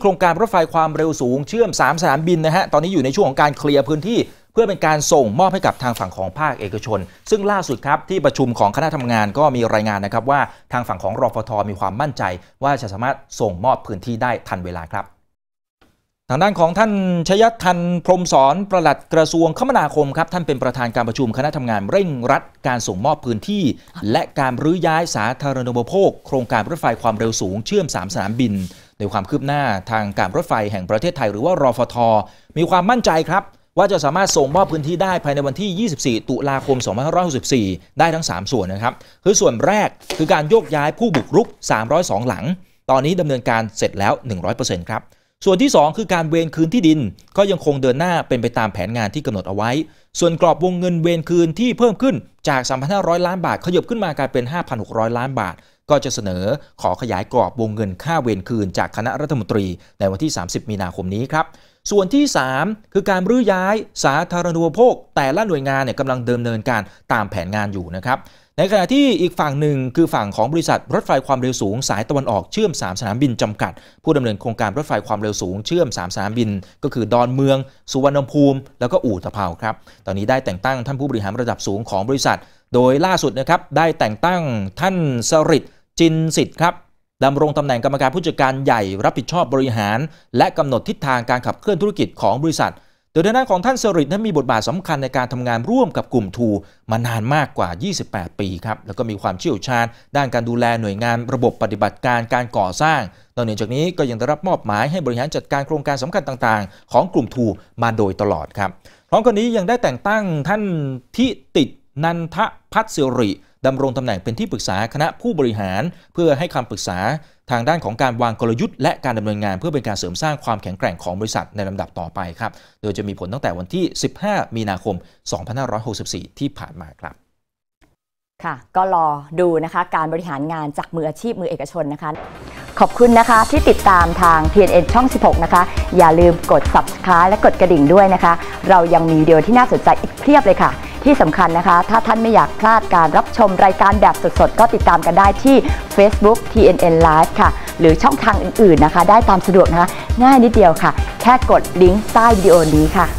โครงการรถไฟความเร็วสูงเชื่อม3สนามบินนะฮะตอนนี้อยู่ในช่วงของการเคลียร์พื้นที่ เพื่อเป็นการส่งมอบให้กับทางฝั่งของภาคเอกชน ซึ่งล่าสุดครับที่ประชุมของคณะทำงานก็มีรายงานนะครับว่าทางฝั่งของรอฟทมีความมั่นใจ ว่าจะสามารถส่งมอบพื้นที่ได้ทันเวลาครับ ทางด้านของท่านชยทันพรมสอนประหลัดกระทรวงคมนาคมครับท่านเป็นประธานการประชุมคณะทำงานเร่งรัดการส่งมอบพื้นที่ และการรื้อย้ายสาธารณูปโภค โครงการรถไฟความเร็วสูงเชื่อม3สนามบินในความคืบหน้าทางการรถไฟแห่งประเทศไทยหรือว่ารอฟท มีความมั่นใจครับ ว่าจะสามารถส่งมอบพื้นที่ได้ภายในวันที่ 24 ตุลาคม 2564 ได้ทั้ง 3 ส่วนนะครับ คือส่วนแรกคือการโยกย้ายผู้บุกรุก 302 หลัง ตอนนี้ดำเนินการเสร็จแล้ว 100%ครับส่วนที่ 2 คือการเวนคืนที่ดิน ก็ยังคงเดินหน้าเป็นไปตามแผนงานที่กำหนดเอาไว้ ส่วนกรอบวงเงินเวนคืนที่เพิ่มขึ้นจาก 3,500 ล้านบาทขยบขึ้นมากลายเป็น 5,600 ล้านบาท ก็จะเสนอขอขยายกรอบวงเงินค่าเวนคืนจากคณะรัฐมนตรีในวันที่ 30 มีนาคมนี้ครับส่วนที่ 3 คือการรื้อย้ายสาธารณูปโภค แต่ละหน่วยงานเนี่ยกำลังเดิมเนินการตามแผนงานอยู่นะครับในขณะที่อีกฝั่งหนึ่ง คือฝั่งของบริษัทรถไฟความเร็วสูงสายตะวันออกเชื่อม 3 สนามบินจำกัด ผู้ดำเนินโครงการรถไฟความเร็วสูงเชื่อม3สนามบินก็คือดอนเมือง สุวรรณภูมิ แล้วก็อู่ตะเภาครับ ตอนนี้ได้แต่งตั้งท่านผู้บริหารระดับสูงของบริษัท โดยล่าสุดนะครับได้แต่งตั้งท่านสริจินสิทธิ์ครับดำรงตำแหน่งกรรมการผู้จัดการใหญ่รับผิดชอบบริหาร และกำหนดทิศทางการขับเคลื่อนธุรกิจของบริษัท โดยด้านของท่านสริตนั้นมีบทบาทสำคัญในการทำงานร่วมกับกลุ่มทูมานานมากกว่า 28 ปีครับ แล้วก็มีความเชี่ยวชาญด้านการดูแลหน่วยงานระบบปฏิบัติการการก่อสร้าง นอกจากนี้ก็ยังได้รับมอบหมายให้บริหารจัดการโครงการสำคัญต่างๆของกลุ่มทูมาโดยตลอดครับ พร้อมกันนี้ยังได้แต่งตั้งท่านทิตินันทพัฒสิริดำรงตำแหน่งเป็นที่ปรึกษาคณะผู้บริหารเพื่อให้คำปรึกษาทางด้านของการวางกลยุทธ์และการดำเนินงาน เพื่อเป็นการเสริมสร้างความแข็งแกร่งของบริษัทในลำดับต่อไปครับโดยจะมีผลตั้งแต่วันที่ 15 มีนาคม 2564 ที่ผ่านมาครับ ค่ะก็รอดูนะคะการบริหารงานจากมืออาชีพมือเอกชนนะคะ ขอบคุณนะคะที่ติดตามทาง PNN ช่อง 16 นะคะ อย่าลืมกด subscribe และกดกระดิ่งด้วยนะคะ เรายังมีวิดีโอที่น่าสนใจอีกเพียบเลยค่ะที่สำคัญนะคะ ถ้าท่านไม่อยากพลาดการรับชมรายการแบบสดๆ ก็ติดตามกันได้ที่ Facebook TNN Live ค่ะ หรือช่องทางอื่นๆนะคะ ได้ตามสะดวกนะคะ ง่ายนิดเดียวค่ะ แค่กดลิงก์ใต้วิดีโอนี้ค่ะ